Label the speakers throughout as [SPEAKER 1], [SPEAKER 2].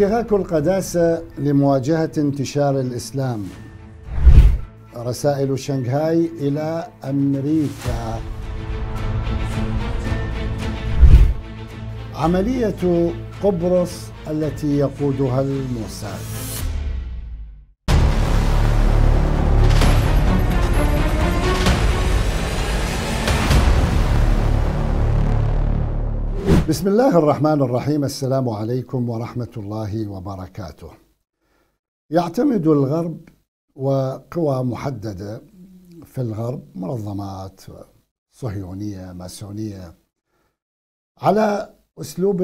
[SPEAKER 1] انتهاك القداسة لمواجهة انتشار الإسلام رسائل شنغهاي إلى أمريكا عملية قبرص التي يقودها الموساد بسم الله الرحمن الرحيم السلام عليكم ورحمة الله وبركاته يعتمد الغرب وقوى محددة في الغرب منظمات صهيونية ماسونية على أسلوب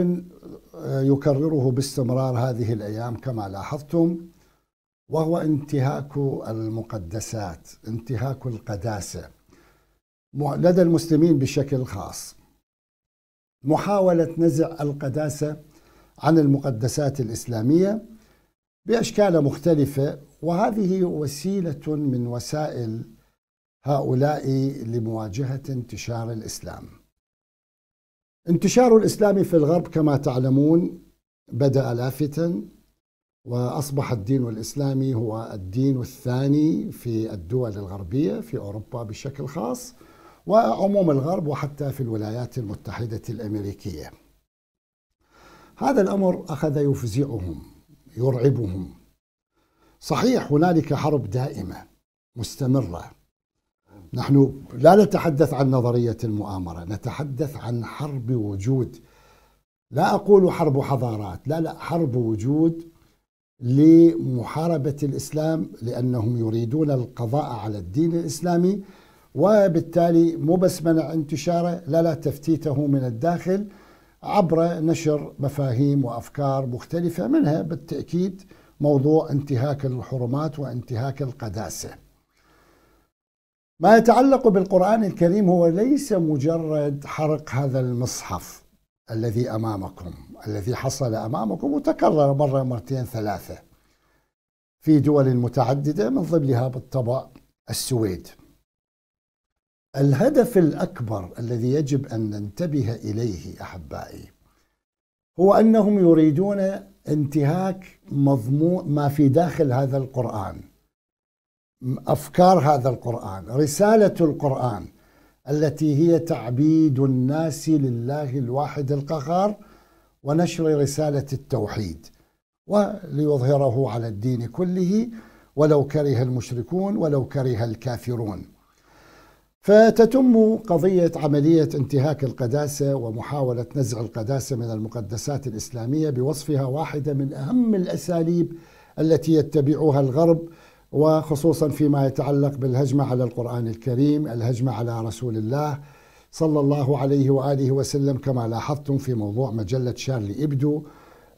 [SPEAKER 1] يكرره باستمرار هذه الأيام كما لاحظتم وهو انتهاك المقدسات انتهاك القداسة لدى المسلمين بشكل خاص محاولة نزع القداسة عن المقدسات الإسلامية بأشكال مختلفة وهذه وسيلة من وسائل هؤلاء لمواجهة انتشار الإسلام. انتشار الإسلام في الغرب كما تعلمون بدأ لافتا واصبح الدين الاسلامي هو الدين الثاني في الدول الغربيه في اوروبا بشكل خاص وعموم الغرب وحتى في الولايات المتحدة الأمريكية هذا الأمر أخذ يفزعهم يرعبهم صحيح هنالك حرب دائمة مستمرة نحن لا نتحدث عن نظرية المؤامرة نتحدث عن حرب وجود لا أقول حرب حضارات لا لا حرب وجود لمحاربة الإسلام لأنهم يريدون القضاء على الدين الإسلامي وبالتالي مو بس منع انتشاره لا لا تفتيته من الداخل عبر نشر مفاهيم وافكار مختلفه منها بالتاكيد موضوع انتهاك الحرمات وانتهاك القداسه. ما يتعلق بالقران الكريم هو ليس مجرد حرق هذا المصحف الذي امامكم، الذي حصل امامكم وتكرر مره مرتين ثلاثه في دول متعدده من ضمنها بالطبع السويد. الهدف الأكبر الذي يجب أن ننتبه إليه أحبائي هو أنهم يريدون انتهاك مضمون ما في داخل هذا القرآن أفكار هذا القرآن رسالة القرآن التي هي تعبيد الناس لله الواحد القهار ونشر رسالة التوحيد وليظهره على الدين كله ولو كره المشركون ولو كره الكافرون فتتم قضية عملية انتهاك القداسة ومحاولة نزع القداسة من المقدسات الإسلامية بوصفها واحدة من أهم الأساليب التي يتبعها الغرب وخصوصا فيما يتعلق بالهجمة على القرآن الكريم الهجمة على رسول الله صلى الله عليه وآله وسلم كما لاحظتم في موضوع مجلة شارلي إبدو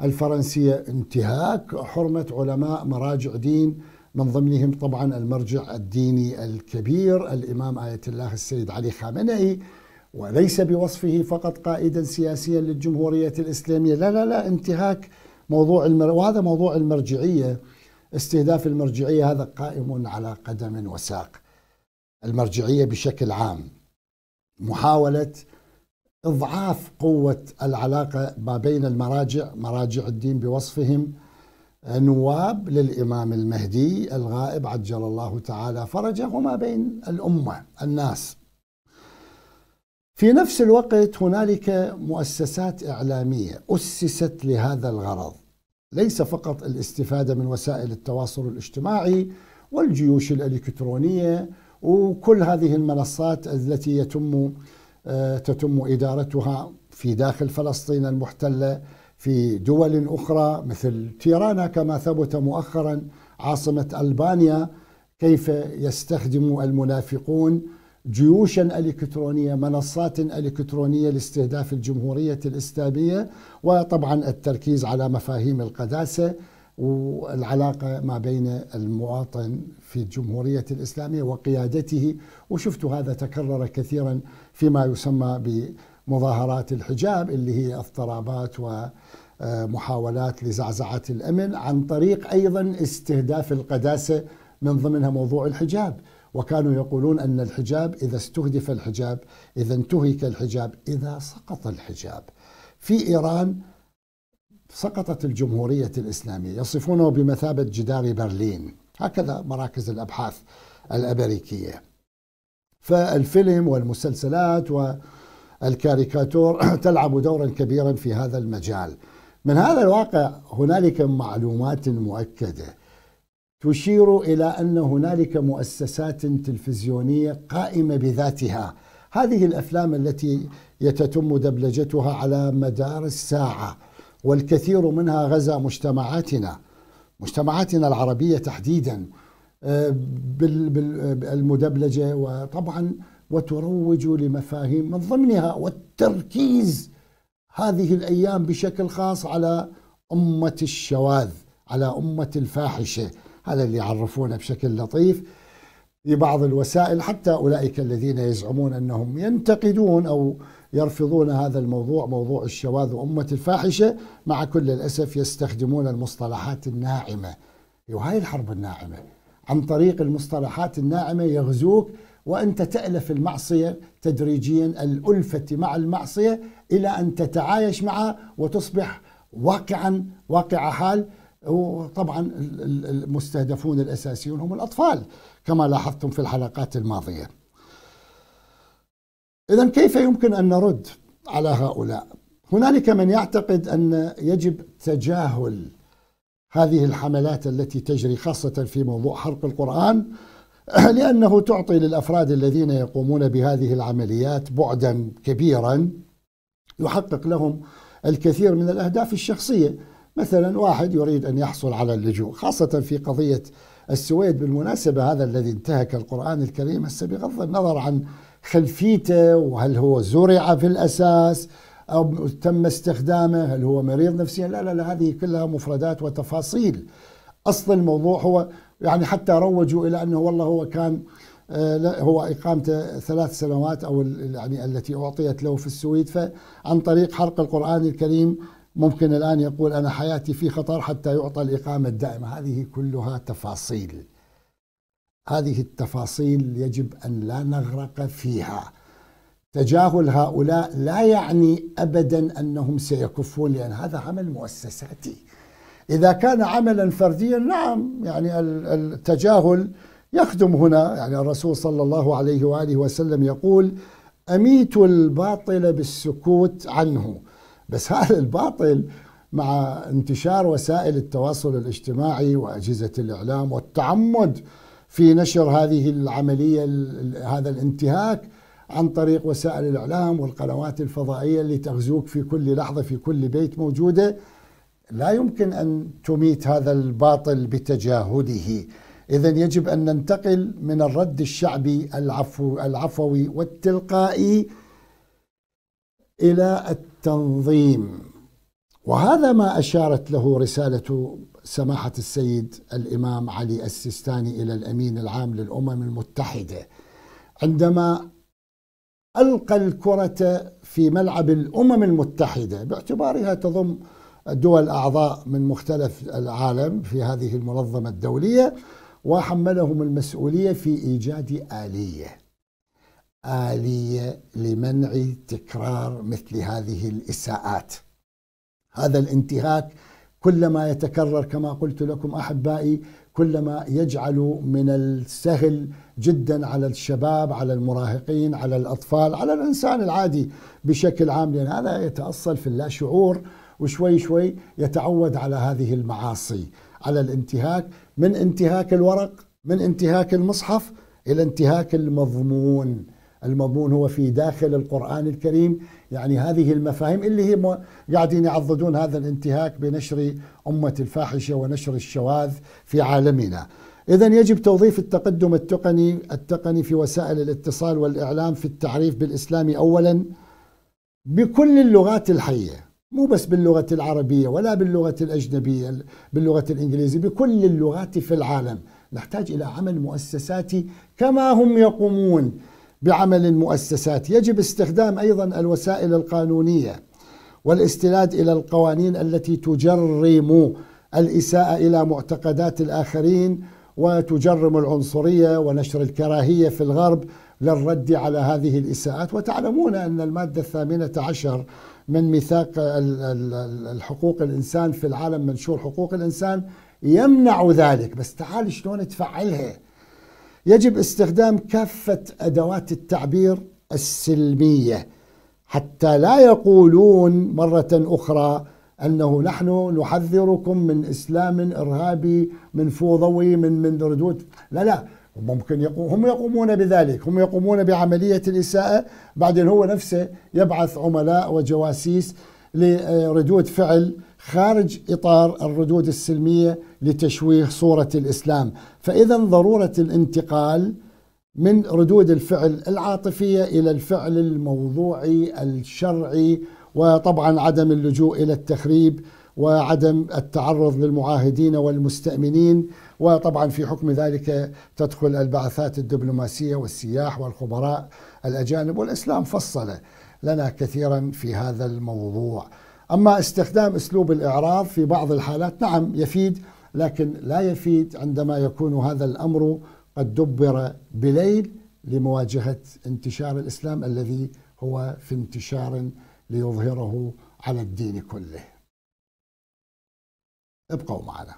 [SPEAKER 1] الفرنسية انتهاك حرمة علماء مراجع دين من ضمنهم طبعا المرجع الديني الكبير الإمام آية الله السيد علي خامنئي وليس بوصفه فقط قائدا سياسيا للجمهورية الإسلامية لا لا لا انتهاك موضوع المر... وهذا موضوع المرجعية استهداف المرجعية هذا قائم على قدم وساق المرجعية بشكل عام محاولة إضعاف قوة العلاقة ما بين المراجع مراجع الدين بوصفهم نواب للإمام المهدي الغائب عجل الله تعالى فرجه وما بين الأمة الناس في نفس الوقت هنالك مؤسسات إعلامية أسست لهذا الغرض ليس فقط الاستفادة من وسائل التواصل الاجتماعي والجيوش الإلكترونية وكل هذه المنصات التي يتم آه، تتم إدارتها في داخل فلسطين المحتلة في دول أخرى مثل تيرانا كما ثبت مؤخرا عاصمة ألبانيا كيف يستخدم المنافقون جيوشا الكترونيه منصات الكترونيه لاستهداف الجمهوريه الاسلاميه وطبعا التركيز على مفاهيم القداسه والعلاقه ما بين المواطن في الجمهوريه الاسلاميه وقيادته وشفت هذا تكرر كثيرا فيما يسمى مظاهرات الحجاب اللي هي اضطرابات ومحاولات لزعزعة الأمن عن طريق أيضا استهداف القداسة من ضمنها موضوع الحجاب وكانوا يقولون أن الحجاب إذا استهدف الحجاب إذا انتهك الحجاب إذا سقط الحجاب في إيران سقطت الجمهورية الإسلامية يصفونه بمثابة جدار برلين هكذا مراكز الأبحاث الأمريكية فالفيلم والمسلسلات و الكاريكاتور تلعب دورا كبيرا في هذا المجال من هذا الواقع هنالك معلومات مؤكده تشير الى ان هنالك مؤسسات تلفزيونيه قائمه بذاتها هذه الافلام التي يتتم دبلجتها على مدار الساعه والكثير منها غزا مجتمعاتنا مجتمعاتنا العربيه تحديدا آه، بالمدبلجه وطبعا وتروج لمفاهيم من ضمنها والتركيز هذه الايام بشكل خاص على امه الشواذ على امه الفاحشه هذا اللي يعرفونه بشكل لطيف في بعض الوسائل حتى اولئك الذين يزعمون انهم ينتقدون او يرفضون هذا الموضوع موضوع الشواذ وامه الفاحشه مع كل الاسف يستخدمون المصطلحات الناعمه إيه، وهي الحرب الناعمه عن طريق المصطلحات الناعمه يغزوك وأنت تألف المعصية تدريجيا الألفة مع المعصية إلى أن تتعايش معها وتصبح واقعا واقع حال وطبعا المستهدفون الأساسيون هم الأطفال كما لاحظتم في الحلقات الماضية إذا كيف يمكن أن نرد على هؤلاء هنالك من يعتقد أن يجب تجاهل هذه الحملات التي تجري خاصة في موضوع حرق القرآن لأنه تعطي للأفراد الذين يقومون بهذه العمليات بعدا كبيرا يحقق لهم الكثير من الأهداف الشخصية مثلا واحد يريد أن يحصل على اللجوء خاصة في قضية السويد بالمناسبة هذا الذي انتهك القرآن الكريم هسه بغض النظر عن خلفيته وهل هو زرع في الأساس أو تم استخدامه هل هو مريض نفسيا لا لا لا هذه كلها مفردات وتفاصيل أصل الموضوع هو يعني حتى روجوا إلى أنه والله هو كان آه، هو إقامته ثلاث سنوات أو يعني التي أعطيت له في السويد فعن طريق حرق القرآن الكريم ممكن الآن يقول أنا حياتي في خطر حتى يعطى الإقامة الدائمة هذه كلها تفاصيل هذه التفاصيل يجب أن لا نغرق فيها تجاهل هؤلاء لا يعني أبدا أنهم سيكفون لأن هذا عمل مؤسساتي إذا كان عملا فرديا نعم يعني التجاهل يخدم هنا يعني الرسول صلى الله عليه وآله وسلم يقول أميت الباطل بالسكوت عنه بس هذا الباطل مع انتشار وسائل التواصل الاجتماعي وأجهزة الإعلام والتعمد في نشر هذه العملية هذا الانتهاك عن طريق وسائل الإعلام والقنوات الفضائية اللي تغزوك في كل لحظة في كل بيت موجودة لا يمكن ان تميت هذا الباطل بتجاهده اذا يجب ان ننتقل من الرد الشعبي العفو العفوي والتلقائي الى التنظيم وهذا ما اشارت له رساله سماحه السيد الامام علي السيستاني الى الامين العام للامم المتحده عندما القى الكره في ملعب الامم المتحده باعتبارها تضم دول أعضاء من مختلف العالم في هذه المنظمة الدولية وحملهم المسؤولية في إيجاد آلية آلية لمنع تكرار مثل هذه الإساءات هذا الانتهاك كلما يتكرر كما قلت لكم أحبائي كلما يجعل من السهل جدا على الشباب على المراهقين على الأطفال على الإنسان العادي بشكل عام لأن هذا يتأصل في اللاشعور شعور وشوي شوي يتعود على هذه المعاصي على الانتهاك من انتهاك الورق من انتهاك المصحف الى انتهاك المضمون المضمون هو في داخل القرآن الكريم يعني هذه المفاهيم اللي هي قاعدين يعضدون هذا الانتهاك بنشر أمة الفاحشة ونشر الشواذ في عالمنا إذا يجب توظيف التقدم التقني التقني في وسائل الاتصال والإعلام في التعريف بالإسلام أولا بكل اللغات الحية مو بس باللغة العربية ولا باللغة الأجنبية باللغة الإنجليزية بكل اللغات في العالم نحتاج إلى عمل مؤسساتي كما هم يقومون بعمل المؤسسات يجب استخدام أيضا الوسائل القانونية والاستناد إلى القوانين التي تجرم الإساءة إلى معتقدات الآخرين وتجرم العنصرية ونشر الكراهية في الغرب للرد على هذه الإساءات وتعلمون أن المادة الثامنة عشر من ميثاق الحقوق الإنسان في العالم منشور حقوق الإنسان يمنع ذلك بس تعال شلون تفعلها يجب استخدام كافة أدوات التعبير السلمية حتى لا يقولون مرة أخرى أنه نحن نحذركم من إسلام إرهابي من فوضوي من من ردود لا لا ممكن يقوم هم يقومون بذلك هم يقومون بعملية الإساءة بعدين هو نفسه يبعث عملاء وجواسيس لردود فعل خارج إطار الردود السلمية لتشويه صورة الإسلام فإذا ضرورة الانتقال من ردود الفعل العاطفية إلى الفعل الموضوعي الشرعي وطبعا عدم اللجوء إلى التخريب وعدم التعرض للمعاهدين والمستأمنين وطبعا في حكم ذلك تدخل البعثات الدبلوماسية والسياح والخبراء الأجانب والإسلام فصل لنا كثيرا في هذا الموضوع أما استخدام أسلوب الإعراض في بعض الحالات نعم يفيد لكن لا يفيد عندما يكون هذا الأمر قد دبر بليل لمواجهة انتشار الإسلام الذي هو في انتشار ليظهره على الدين كله ابقوا معنا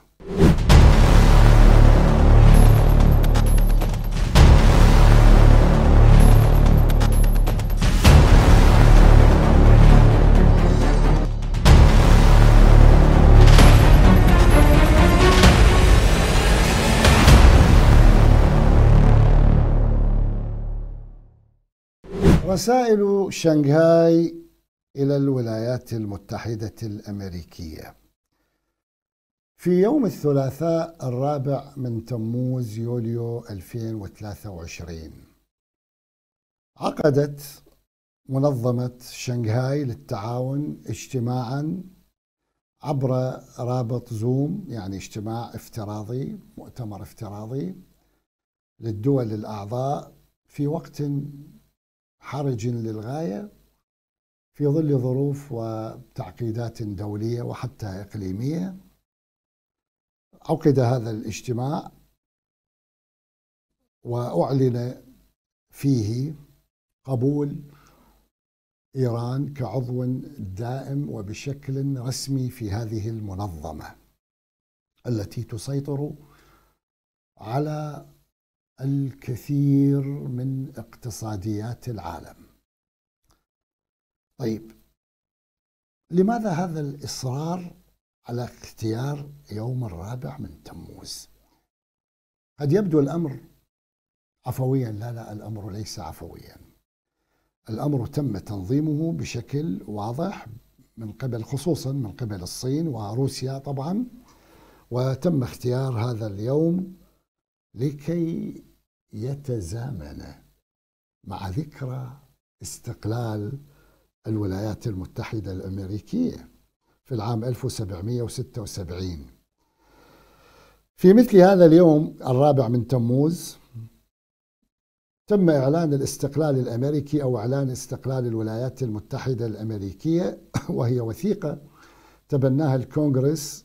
[SPEAKER 1] رسائل شنغهاي إلى الولايات المتحدة الأمريكية في يوم الثلاثاء الرابع من تموز يوليو 2023 عقدت منظمة شنغهاي للتعاون اجتماعا عبر رابط زوم يعني اجتماع افتراضي مؤتمر افتراضي للدول الأعضاء في وقت حرج للغاية في ظل ظروف وتعقيدات دولية وحتى إقليمية عقد هذا الاجتماع وأعلن فيه قبول إيران كعضو دائم وبشكل رسمي في هذه المنظمة التي تسيطر على الكثير من اقتصاديات العالم طيب لماذا هذا الإصرار على اختيار يوم الرابع من تموز قد يبدو الأمر عفويا لا لا الأمر ليس عفويا الأمر تم تنظيمه بشكل واضح من قبل خصوصا من قبل الصين وروسيا طبعا وتم اختيار هذا اليوم لكي يتزامن مع ذكرى استقلال الولايات المتحدة الأمريكية في العام 1776 في مثل هذا اليوم الرابع من تموز تم إعلان الاستقلال الأمريكي أو إعلان استقلال الولايات المتحدة الأمريكية وهي وثيقة تبناها الكونغرس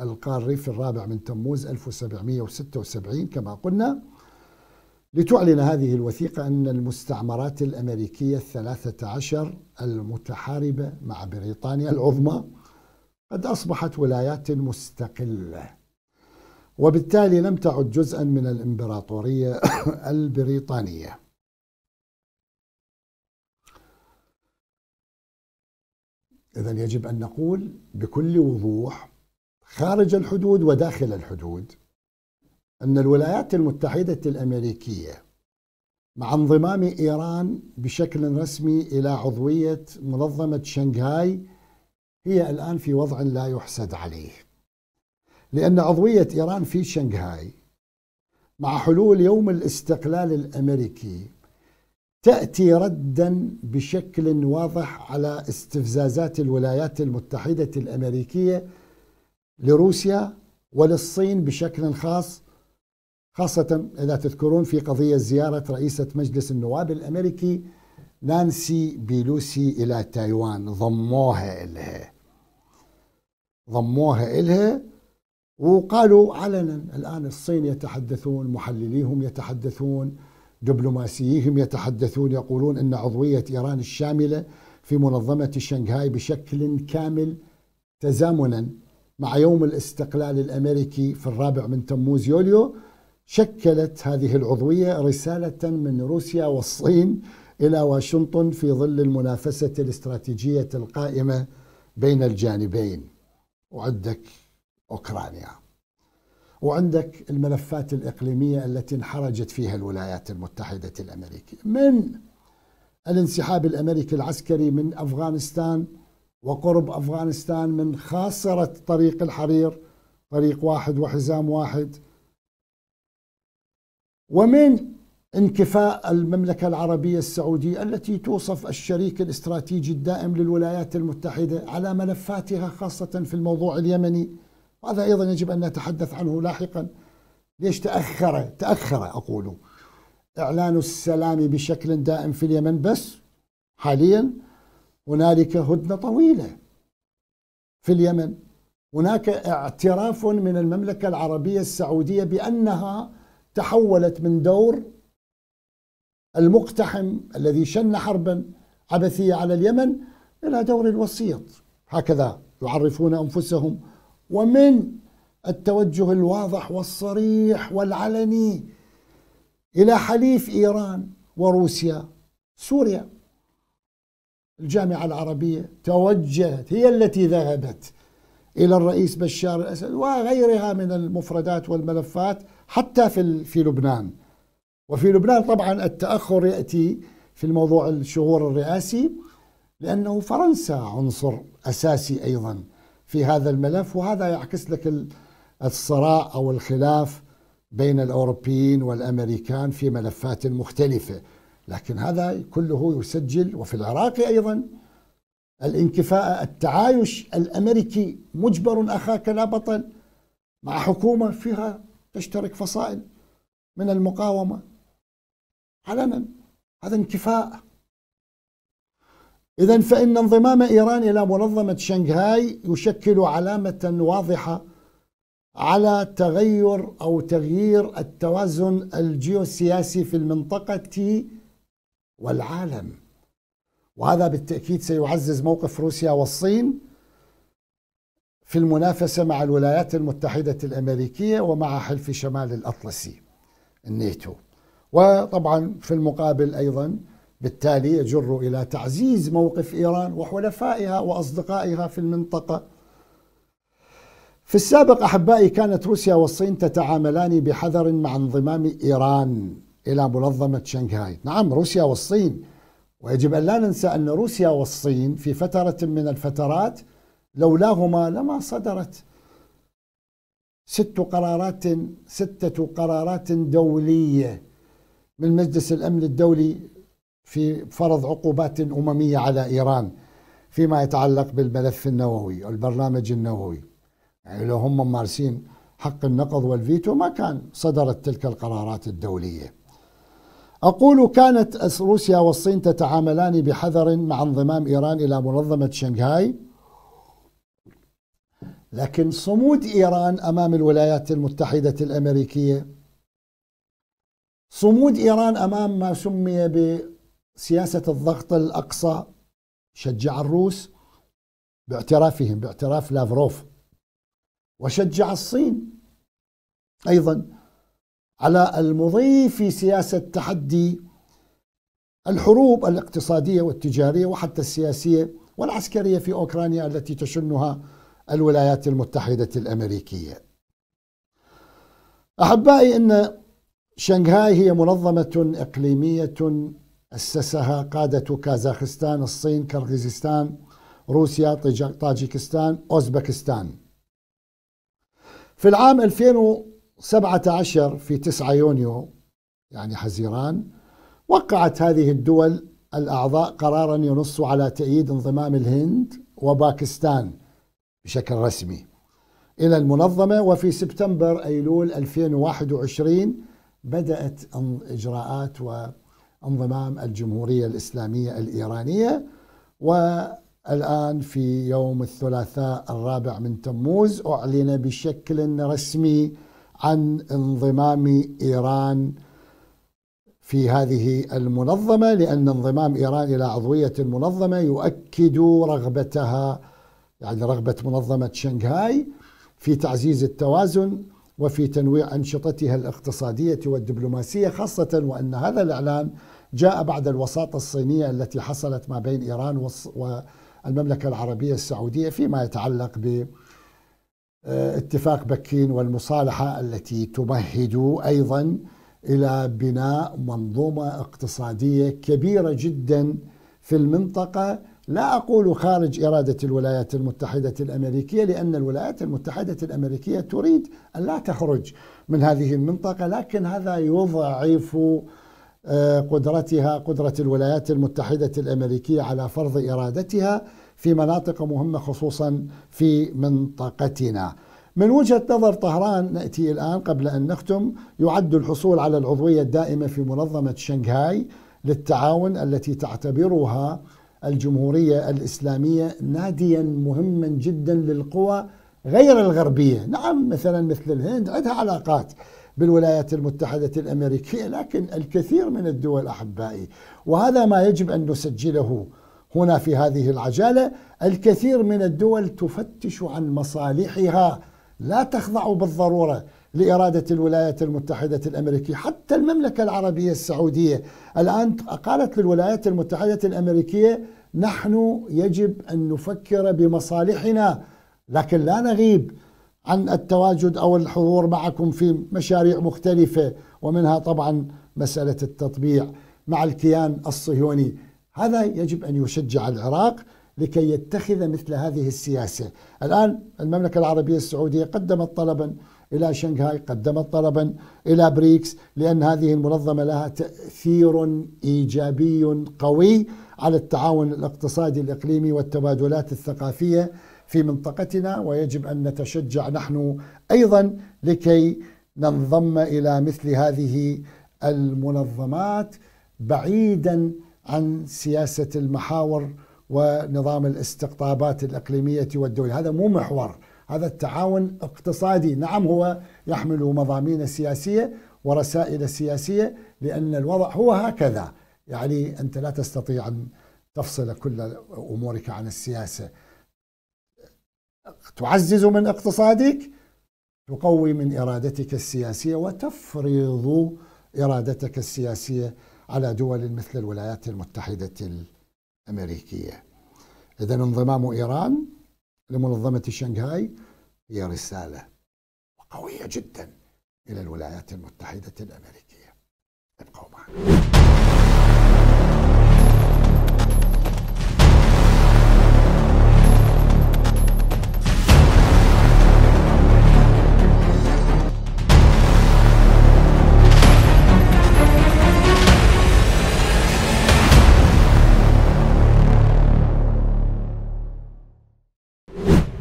[SPEAKER 1] القاري في الرابع من تموز 1776 كما قلنا لتعلن هذه الوثيقة أن المستعمرات الأمريكية الثلاثة عشر المتحاربة مع بريطانيا العظمى قد أصبحت ولايات مستقلة وبالتالي لم تعد جزءا من الإمبراطورية البريطانية إذا يجب أن نقول بكل وضوح خارج الحدود وداخل الحدود أن الولايات المتحدة الأمريكية مع انضمام إيران بشكل رسمي إلى عضوية منظمة شنغهاي هي الآن في وضع لا يحسد عليه لأن عضوية إيران في شنغهاي مع حلول يوم الاستقلال الأمريكي تأتي ردا بشكل واضح على استفزازات الولايات المتحدة الأمريكية لروسيا وللصين بشكل خاص خاصة إذا تذكرون في قضية زيارة رئيسة مجلس النواب الأمريكي نانسي بيلوسي إلى تايوان ضموها إلها ضموها إلها وقالوا علنا الآن الصين يتحدثون محلليهم يتحدثون دبلوماسيهم يتحدثون يقولون أن عضوية إيران الشاملة في منظمة شنغهاي بشكل كامل تزامنا مع يوم الاستقلال الأمريكي في الرابع من تموز يوليو شكلت هذه العضوية رسالة من روسيا والصين إلى واشنطن في ظل المنافسة الاستراتيجية القائمة بين الجانبين وعندك أوكرانيا وعندك الملفات الإقليمية التي انحرجت فيها الولايات المتحدة الأمريكية من الانسحاب الأمريكي العسكري من أفغانستان وقرب أفغانستان من خاصرة طريق الحرير طريق واحد وحزام واحد ومن انكفاء المملكة العربية السعودية التي توصف الشريك الاستراتيجي الدائم للولايات المتحدة على ملفاتها خاصة في الموضوع اليمني وهذا أيضا يجب أن نتحدث عنه لاحقا ليش تأخر تأخر أقول إعلان السلام بشكل دائم في اليمن بس حاليا هنالك هدنة طويلة في اليمن هناك اعتراف من المملكة العربية السعودية بأنها تحولت من دور المقتحم الذي شن حربا عبثيه على اليمن الى دور الوسيط هكذا يعرفون انفسهم ومن التوجه الواضح والصريح والعلني الى حليف ايران وروسيا سوريا الجامعه العربيه توجهت هي التي ذهبت الى الرئيس بشار الاسد وغيرها من المفردات والملفات حتى في في لبنان وفي لبنان طبعا التاخر ياتي في الموضوع الشغور الرئاسي لانه فرنسا عنصر اساسي ايضا في هذا الملف وهذا يعكس لك الصراع او الخلاف بين الاوروبيين والامريكان في ملفات مختلفه لكن هذا كله يسجل وفي العراق ايضا الانكفاء التعايش الامريكي مجبر اخاك لا بطل مع حكومه فيها تشترك فصائل من المقاومة علنا هذا انكفاء إذا فإن انضمام إيران إلى منظمة شنغهاي يشكل علامة واضحة على تغير أو تغيير التوازن الجيوسياسي في المنطقة والعالم وهذا بالتأكيد سيعزز موقف روسيا والصين في المنافسة مع الولايات المتحدة الأمريكية ومع حلف شمال الأطلسي الناتو وطبعا في المقابل أيضا بالتالي يجر إلى تعزيز موقف إيران وحلفائها وأصدقائها في المنطقة في السابق أحبائي كانت روسيا والصين تتعاملان بحذر مع انضمام إيران إلى منظمة شنغهاي نعم روسيا والصين ويجب أن لا ننسى أن روسيا والصين في فترة من الفترات لولاهما لما صدرت ست قرارات ستة قرارات دولية من مجلس الأمن الدولي في فرض عقوبات أممية على إيران فيما يتعلق بالملف النووي البرنامج النووي يعني لو هم مارسين حق النقض والفيتو ما كان صدرت تلك القرارات الدولية أقول كانت روسيا والصين تتعاملان بحذر مع انضمام إيران إلى منظمة شنغهاي لكن صمود إيران أمام الولايات المتحدة الأمريكية صمود إيران أمام ما سمي بسياسة الضغط الأقصى شجع الروس باعترافهم باعتراف لافروف وشجع الصين أيضا على المضي في سياسة تحدي الحروب الاقتصادية والتجارية وحتى السياسية والعسكرية في أوكرانيا التي تشنها الولايات المتحدة الأمريكية أحبائي أن شنغهاي هي منظمة إقليمية أسسها قادة كازاخستان الصين كرغيزستان روسيا طاجيكستان أوزبكستان في العام 2017 في 9 يونيو يعني حزيران وقعت هذه الدول الأعضاء قرارا ينص على تأييد انضمام الهند وباكستان بشكل رسمي إلى المنظمة وفي سبتمبر أيلول 2021 بدأت إجراءات وانضمام الجمهورية الإسلامية الإيرانية والآن في يوم الثلاثاء الرابع من تموز أعلن بشكل رسمي عن انضمام إيران في هذه المنظمة لأن انضمام إيران إلى عضوية المنظمة يؤكد رغبتها يعني رغبة منظمة شنغهاي في تعزيز التوازن وفي تنويع أنشطتها الاقتصادية والدبلوماسية خاصة وأن هذا الإعلان جاء بعد الوساطة الصينية التي حصلت ما بين إيران والمملكة العربية السعودية فيما يتعلق ب آه، اتفاق بكين والمصالحة التي تمهد أيضا إلى بناء منظومة اقتصادية كبيرة جدا في المنطقة لا أقول خارج إرادة الولايات المتحدة الأمريكية لأن الولايات المتحدة الأمريكية تريد أن لا تخرج من هذه المنطقة لكن هذا يضعف آه، قدرتها قدرة الولايات المتحدة الأمريكية على فرض إرادتها في مناطق مهمة خصوصا في منطقتنا من وجهة نظر طهران نأتي الآن قبل أن نختم يعد الحصول على العضوية الدائمة في منظمة شنغهاي للتعاون التي تعتبرها الجمهورية الإسلامية ناديا مهما جدا للقوى غير الغربية نعم مثلا مثل الهند عندها علاقات بالولايات المتحدة الأمريكية لكن الكثير من الدول أحبائي وهذا ما يجب أن نسجله هنا في هذه العجالة الكثير من الدول تفتش عن مصالحها لا تخضع بالضرورة لإرادة الولايات المتحدة الأمريكية حتى المملكة العربية السعودية الآن قالت للولايات المتحدة الأمريكية نحن يجب أن نفكر بمصالحنا لكن لا نغيب عن التواجد أو الحضور معكم في مشاريع مختلفة ومنها طبعا مسألة التطبيع مع الكيان الصهيوني هذا يجب أن يشجع العراق لكي يتخذ مثل هذه السياسة الآن المملكة العربية السعودية قدمت طلبا إلى شنغهاي قدمت طلبا إلى بريكس لأن هذه المنظمة لها تأثير إيجابي قوي على التعاون الاقتصادي الإقليمي والتبادلات الثقافية في منطقتنا ويجب أن نتشجع نحن أيضا لكي ننضم إلى مثل هذه المنظمات بعيدا عن سياسة المحاور ونظام الاستقطابات الإقليمية والدولية هذا مو محور هذا التعاون اقتصادي نعم هو يحمل مضامين سياسية ورسائل سياسية لأن الوضع هو هكذا يعني أنت لا تستطيع أن تفصل كل أمورك عن السياسة تعزز من اقتصادك تقوي من إرادتك السياسية وتفرض إرادتك السياسية على دول مثل الولايات المتحدة الأمريكية إذا انضمام إيران لمنظمة شنغهاي هي رسالة قوية جدا إلى الولايات المتحدة الأمريكية ابقوا معنا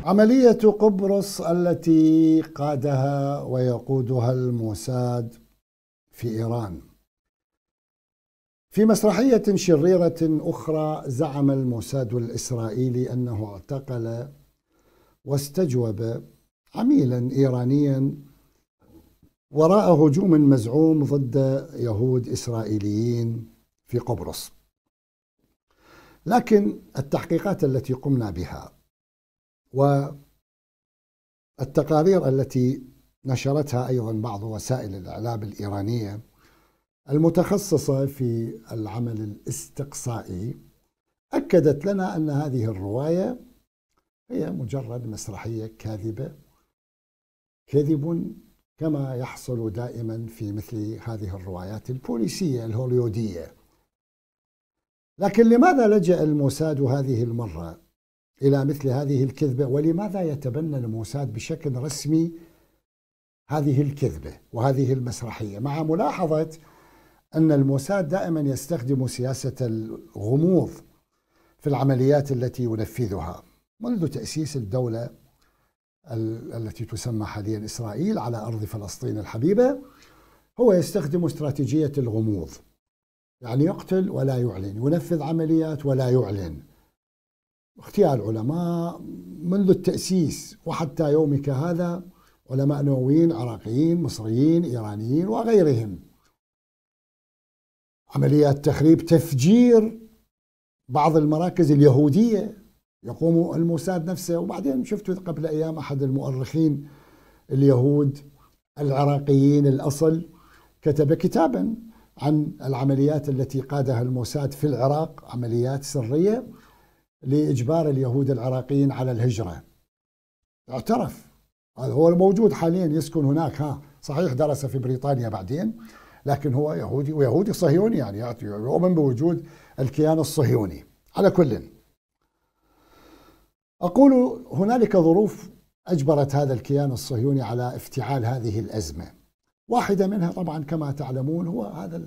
[SPEAKER 1] عملية قبرص التي قادها ويقودها الموساد في إيران في مسرحية شريرة أخرى زعم الموساد الإسرائيلي أنه اعتقل واستجوب عميلا إيرانيا وراء هجوم مزعوم ضد يهود إسرائيليين في قبرص لكن التحقيقات التي قمنا بها والتقارير التي نشرتها أيضا بعض وسائل الإعلام الإيرانية المتخصصة في العمل الاستقصائي أكدت لنا أن هذه الرواية هي مجرد مسرحية كاذبة كذب كما يحصل دائما في مثل هذه الروايات البوليسية الهوليودية لكن لماذا لجأ الموساد هذه المرة إلى مثل هذه الكذبة ولماذا يتبنى الموساد بشكل رسمي هذه الكذبة وهذه المسرحية مع ملاحظة أن الموساد دائما يستخدم سياسة الغموض في العمليات التي ينفذها منذ تأسيس الدولة التي تسمى حاليا إسرائيل على أرض فلسطين الحبيبة هو يستخدم استراتيجية الغموض يعني يقتل ولا يعلن ينفذ عمليات ولا يعلن اختيار علماء منذ التأسيس وحتى يومك هذا علماء نوويين عراقيين مصريين إيرانيين وغيرهم عمليات تخريب تفجير بعض المراكز اليهودية يقوم الموساد نفسه وبعدين شفت قبل أيام أحد المؤرخين اليهود العراقيين الأصل كتب كتابا عن العمليات التي قادها الموساد في العراق عمليات سرية لإجبار اليهود العراقيين على الهجرة اعترف هذا هو الموجود حاليا يسكن هناك ها صحيح درس في بريطانيا بعدين لكن هو يهودي ويهودي صهيوني يعني يؤمن بوجود الكيان الصهيوني على كل أقول هنالك ظروف أجبرت هذا الكيان الصهيوني على افتعال هذه الأزمة واحدة منها طبعا كما تعلمون هو هذا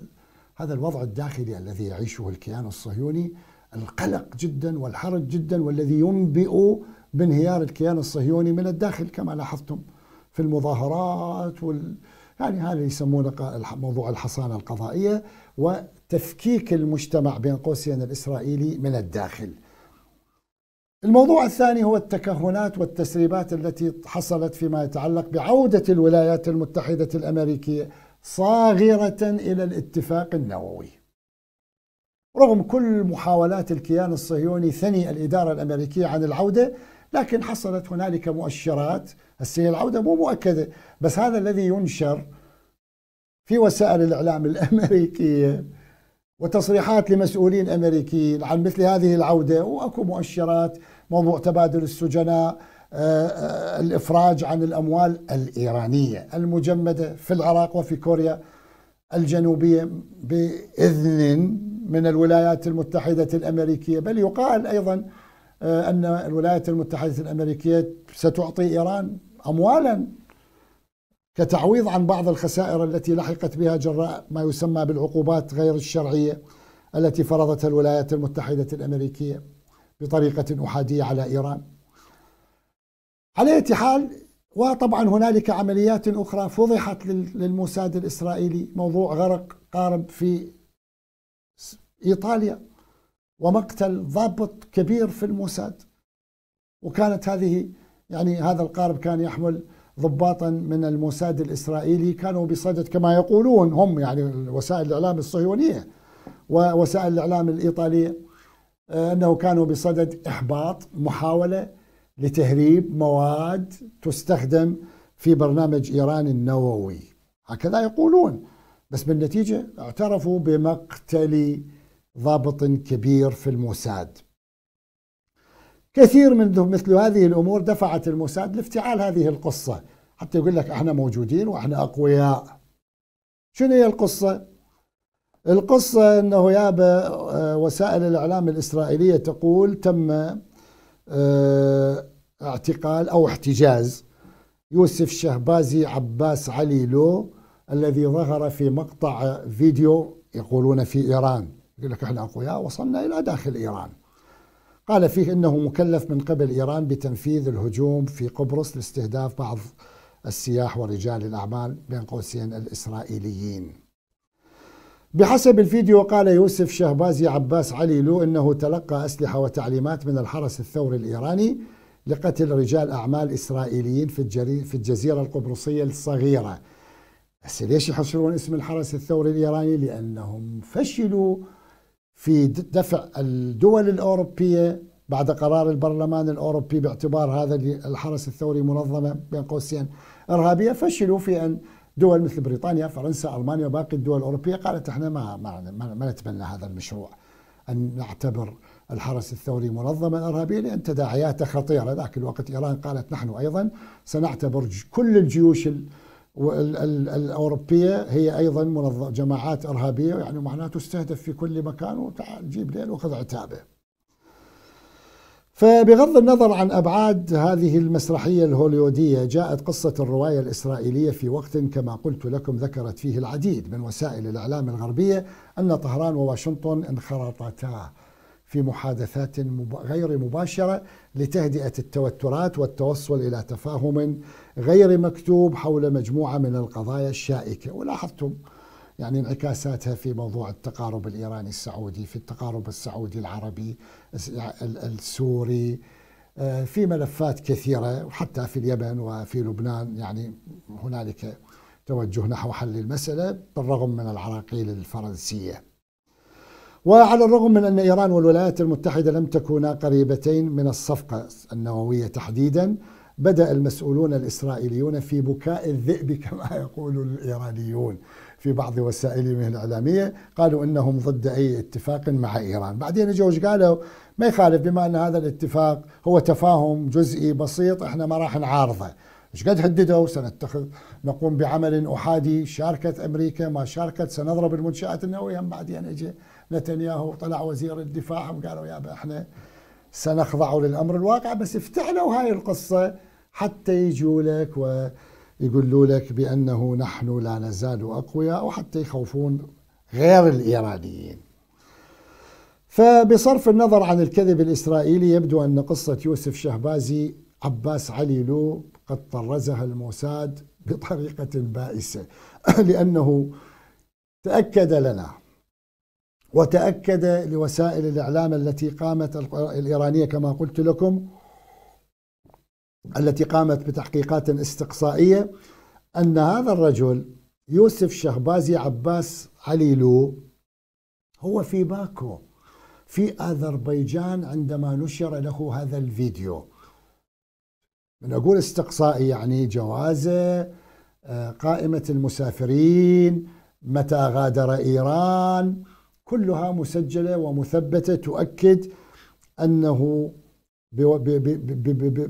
[SPEAKER 1] هذا الوضع الداخلي الذي يعيشه الكيان الصهيوني القلق جدا والحرج جدا والذي ينبئ بانهيار الكيان الصهيوني من الداخل كما لاحظتم في المظاهرات وال يعني هذا يسمونه موضوع الحصانة القضائية وتفكيك المجتمع بين قوسين الإسرائيلي من الداخل الموضوع الثاني هو التكهنات والتسريبات التي حصلت فيما يتعلق بعودة الولايات المتحدة الأمريكية صاغرة إلى الاتفاق النووي رغم كل محاولات الكيان الصهيوني ثني الإدارة الأمريكية عن العودة لكن حصلت هنالك مؤشرات هسه العودة مو مؤكدة بس هذا الذي ينشر في وسائل الإعلام الأمريكية وتصريحات لمسؤولين أمريكيين عن مثل هذه العودة وأكو مؤشرات موضوع تبادل السجناء آه، آه، الإفراج عن الأموال الإيرانية المجمدة في العراق وفي كوريا الجنوبية بإذن من الولايات المتحدة الأمريكية بل يقال أيضا آه، أن الولايات المتحدة الأمريكية ستعطي إيران أموالا كتعويض عن بعض الخسائر التي لحقت بها جراء ما يسمى بالعقوبات غير الشرعية التي فرضتها الولايات المتحدة الأمريكية بطريقة أحادية على إيران على حال وطبعا هنالك عمليات أخرى فضحت للموساد الإسرائيلي موضوع غرق قارب في إيطاليا ومقتل ضابط كبير في الموساد وكانت هذه يعني هذا القارب كان يحمل ضباطا من الموساد الإسرائيلي كانوا بصدد كما يقولون هم يعني وسائل الإعلام الصهيونية ووسائل الإعلام الإيطالية آه، أنه كانوا بصدد إحباط محاولة لتهريب مواد تستخدم في برنامج إيران النووي هكذا يقولون بس بالنتيجة اعترفوا بمقتل ضابط كبير في الموساد كثير من مثل هذه الأمور دفعت الموساد لافتعال هذه القصة حتى يقول لك احنا موجودين واحنا أقوياء شنو هي القصة؟ القصة أنه يابا آه، وسائل الإعلام الإسرائيلية تقول تم آه، اعتقال أو احتجاز يوسف شهبازي عباس علي لو الذي ظهر في مقطع فيديو يقولون في إيران يقول لك احنا أقوياء وصلنا إلى داخل إيران قال فيه انه مكلف من قبل ايران بتنفيذ الهجوم في قبرص لاستهداف بعض السياح ورجال الاعمال بين قوسين الاسرائيليين. بحسب الفيديو قال يوسف شهبازي عباس علي لو انه تلقى اسلحه وتعليمات من الحرس الثوري الايراني لقتل رجال أعمال إسرائيليين في, الجري في الجزيرة القبرصية الصغيرة بس ليش يحصرون اسم الحرس الثوري الإيراني لأنهم فشلوا في دفع الدول الأوروبية بعد قرار البرلمان الأوروبي باعتبار هذا الحرس الثوري منظمة بين قوسين إرهابية فشلوا في أن دول مثل بريطانيا فرنسا ألمانيا وباقي الدول الأوروبية قالت احنا ما, ما, ما, ما نتمنى هذا المشروع أن نعتبر الحرس الثوري منظمة إرهابية لأن تداعياته خطيرة ذاك الوقت إيران قالت نحن أيضا سنعتبر كل الجيوش الأوروبية هي أيضا جماعات إرهابية يعني معناته استهدف في كل مكان وتعال جيب ليل وخذ عتابه فبغض النظر عن ابعاد هذه المسرحيه الهوليوديه جاءت قصه الروايه الاسرائيليه في وقت كما قلت لكم ذكرت فيه العديد من وسائل الاعلام الغربيه ان طهران وواشنطن انخرطتا في محادثات غير مباشره لتهدئه التوترات والتوصل الى تفاهم غير مكتوب حول مجموعه من القضايا الشائكه ولاحظتم يعني انعكاساتها في موضوع التقارب الايراني السعودي في التقارب السعودي العربي السوري آه، في ملفات كثيره وحتى في اليمن وفي لبنان يعني هنالك توجه نحو حل المساله بالرغم من العراقيل الفرنسيه وعلى الرغم من أن إيران والولايات المتحدة لم تكونا قريبتين من الصفقة النووية تحديدا بدأ المسؤولون الإسرائيليون في بكاء الذئب كما يقول الإيرانيون في بعض وسائلهم الإعلامية قالوا أنهم ضد أي اتفاق مع إيران بعدين جوج قالوا ما يخالف بما أن هذا الاتفاق هو تفاهم جزئي بسيط احنا ما راح نعارضه ايش قد هددوا سنتخذ نقوم بعمل احادي شاركت امريكا ما شاركت سنضرب المنشات النوويه بعدين اجي نتنياهو طلع وزير الدفاع وقالوا يابا احنا سنخضع للامر الواقع بس افتعلوا هاي القصه حتى يجوا لك ويقولوا لك بانه نحن لا نزال اقوياء وحتى يخوفون غير الايرانيين. فبصرف النظر عن الكذب الاسرائيلي يبدو ان قصه يوسف شهبازي عباس علي لو قد طرزها الموساد بطريقه بائسه لانه تاكد لنا وتأكد لوسائل الإعلام التي قامت الإيرانية كما قلت لكم التي قامت بتحقيقات استقصائية أن هذا الرجل يوسف شهبازي عباس عليلو هو في باكو في أذربيجان عندما نشر له هذا الفيديو من أقول استقصائي يعني جوازه آه، قائمة المسافرين متى غادر إيران كلها مسجله ومثبته تؤكد انه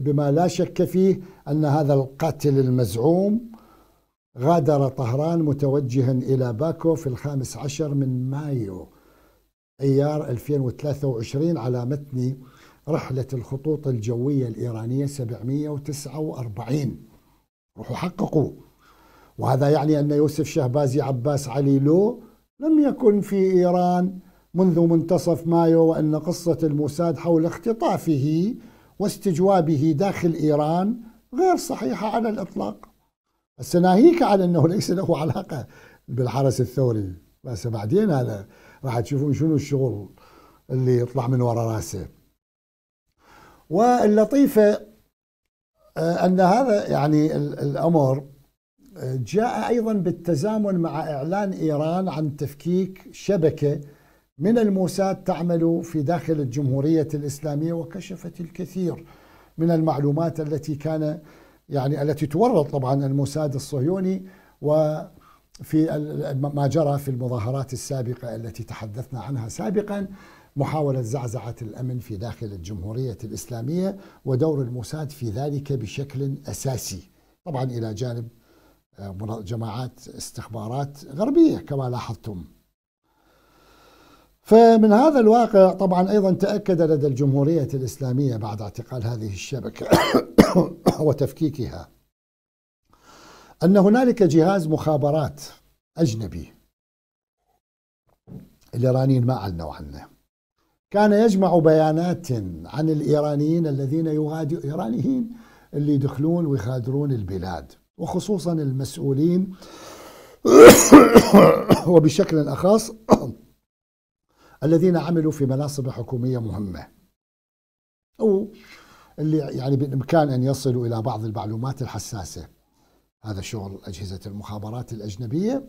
[SPEAKER 1] بما لا شك فيه ان هذا القاتل المزعوم غادر طهران متوجها الى باكو في الخامس عشر من مايو ايار 2023 على متن رحله الخطوط الجويه الايرانيه 749 روحوا حققوا وهذا يعني ان يوسف شهبازي عباس علي لو لم يكن في إيران منذ منتصف مايو وأن قصة الموساد حول اختطافه واستجوابه داخل إيران غير صحيحة على الإطلاق بس ناهيك على أنه ليس له علاقة بالحرس الثوري بس بعدين هذا راح تشوفون شنو الشغل اللي يطلع من وراء راسه واللطيفة آه، أن هذا يعني الأمر جاء ايضا بالتزامن مع اعلان ايران عن تفكيك شبكه من الموساد تعمل في داخل الجمهوريه الاسلاميه وكشفت الكثير من المعلومات التي كان يعني التي تورط طبعا الموساد الصهيوني وفي ما جرى في المظاهرات السابقه التي تحدثنا عنها سابقا محاولة زعزعة الأمن في داخل الجمهورية الإسلامية ودور الموساد في ذلك بشكل أساسي طبعا إلى جانب جماعات استخبارات غربية كما لاحظتم فمن هذا الواقع طبعا أيضا تأكد لدى الجمهورية الإسلامية بعد اعتقال هذه الشبكة وتفكيكها أن هنالك جهاز مخابرات أجنبي الإيرانيين ما أعلنوا عنه كان يجمع بيانات عن الإيرانيين الذين يغادرون إيرانيين اللي يدخلون ويغادرون البلاد وخصوصا المسؤولين وبشكل أخص الذين عملوا في مناصب حكومية مهمة أو اللي يعني بالإمكان أن يصلوا إلى بعض المعلومات الحساسة هذا شغل أجهزة المخابرات الأجنبية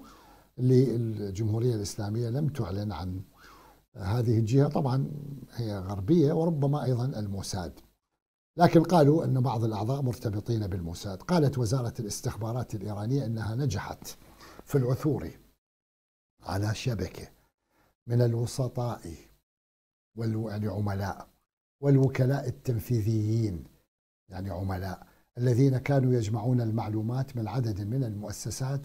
[SPEAKER 1] اللي الجمهورية الإسلامية لم تعلن عن هذه الجهة طبعا هي غربية وربما أيضا الموساد لكن قالوا أن بعض الأعضاء مرتبطين بالموساد قالت وزارة الاستخبارات الإيرانية أنها نجحت في العثور على شبكة من الوسطاء والعملاء والوكلاء التنفيذيين يعني عملاء الذين كانوا يجمعون المعلومات من عدد من المؤسسات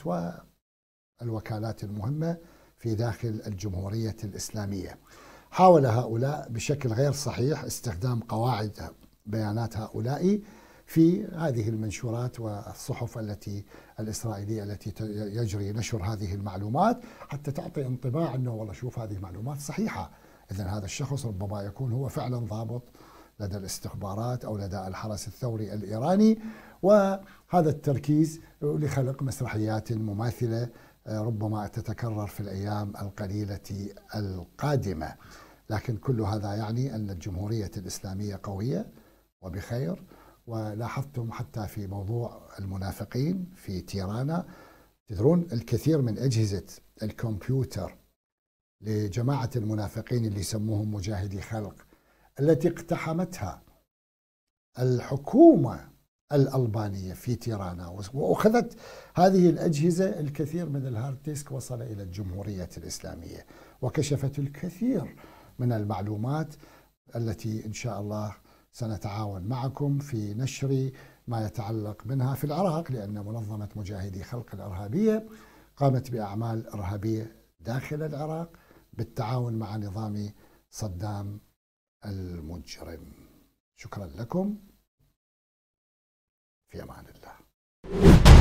[SPEAKER 1] والوكالات المهمة في داخل الجمهورية الإسلامية حاول هؤلاء بشكل غير صحيح استخدام قواعد بيانات هؤلاء في هذه المنشورات والصحف التي الإسرائيلية التي يجري نشر هذه المعلومات حتى تعطي انطباع أنه والله شوف هذه المعلومات صحيحة إذا هذا الشخص ربما يكون هو فعلا ضابط لدى الاستخبارات أو لدى الحرس الثوري الإيراني وهذا التركيز لخلق مسرحيات مماثلة آه، ربما تتكرر في الأيام القليلة القادمة لكن كل هذا يعني أن الجمهورية الإسلامية قوية وبخير ولاحظتم حتى في موضوع المنافقين في تيرانا تدرون الكثير من أجهزة الكمبيوتر لجماعة المنافقين اللي يسموهم مجاهدي خلق التي اقتحمتها الحكومة الألبانية في تيرانا وأخذت هذه الأجهزة الكثير من الهارد ديسك وصل إلى الجمهورية الإسلامية وكشفت الكثير من المعلومات التي إن شاء الله سنتعاون معكم في نشر ما يتعلق منها في العراق لأن منظمة مجاهدي خلق الإرهابية قامت بأعمال إرهابية داخل العراق بالتعاون مع نظام صدام المجرم شكرا لكم في أمان الله